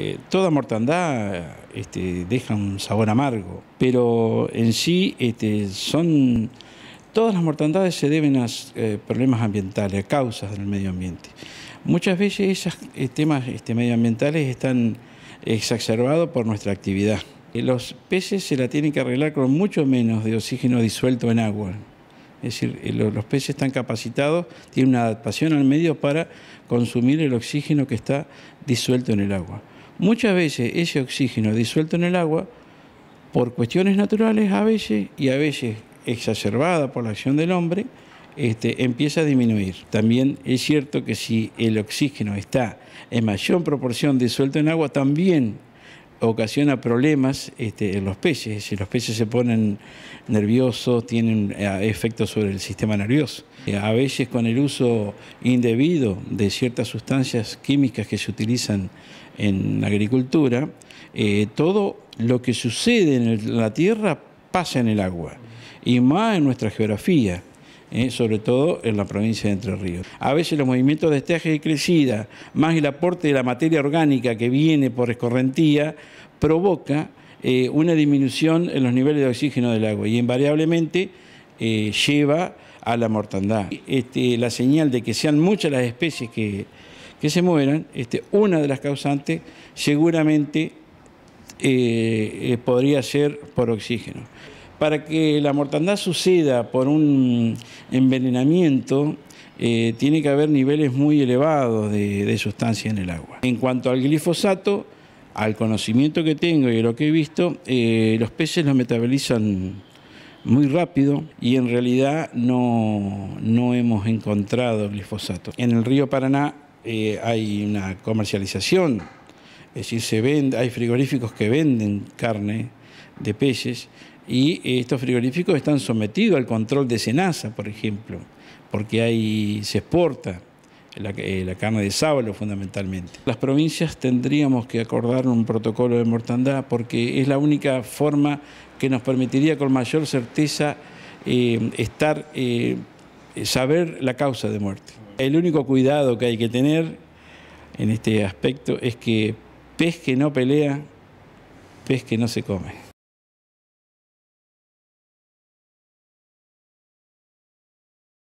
Eh, toda mortandad este, deja un sabor amargo, pero en sí este, son... Todas las mortandades se deben a eh, problemas ambientales, a causas del medio ambiente. Muchas veces esos eh, temas este, medioambientales están exacerbados por nuestra actividad. Los peces se la tienen que arreglar con mucho menos de oxígeno disuelto en agua. Es decir, los peces están capacitados, tienen una adaptación al medio para consumir el oxígeno que está disuelto en el agua. Muchas veces ese oxígeno disuelto en el agua, por cuestiones naturales a veces y a veces exacerbada por la acción del hombre, este, empieza a disminuir. También es cierto que si el oxígeno está en mayor proporción disuelto en agua, también ocasiona problemas este, en los peces. Si los peces se ponen nerviosos, tienen eh, efectos sobre el sistema nervioso. Eh, a veces con el uso indebido de ciertas sustancias químicas que se utilizan en la agricultura, eh, todo lo que sucede en la tierra pasa en el agua, y más en nuestra geografía. ¿eh? sobre todo en la provincia de Entre Ríos. A veces los movimientos de esteaje y crecida, más el aporte de la materia orgánica que viene por escorrentía, provoca eh, una disminución en los niveles de oxígeno del agua y invariablemente eh, lleva a la mortandad. Este, la señal de que sean muchas las especies que, se mueran, este, una de las causantes seguramente podría ser por oxígeno para que la mortandad suceda por un envenenamiento, eh, tiene que haber niveles muy elevados de, sustancia en el agua. En cuanto al glifosato, al conocimiento que tengo y lo que he visto, eh, los peces lo metabolizan muy rápido y en realidad no, hemos encontrado glifosato. En el río Paraná eh, hay una comercialización, es decir, se hay frigoríficos que venden carne de peces y eh, estos frigoríficos están sometidos al control de Senasa, por ejemplo, porque ahí se exporta eh, la, carne de sábalo fundamentalmente. Las provincias tendríamos que acordar un protocolo de mortandad porque es la única forma que nos permitiría con mayor certeza eh, estar, saber la causa de muerte. El único cuidado que hay que tener en este aspecto es que pez que no pelea, pez que no se come.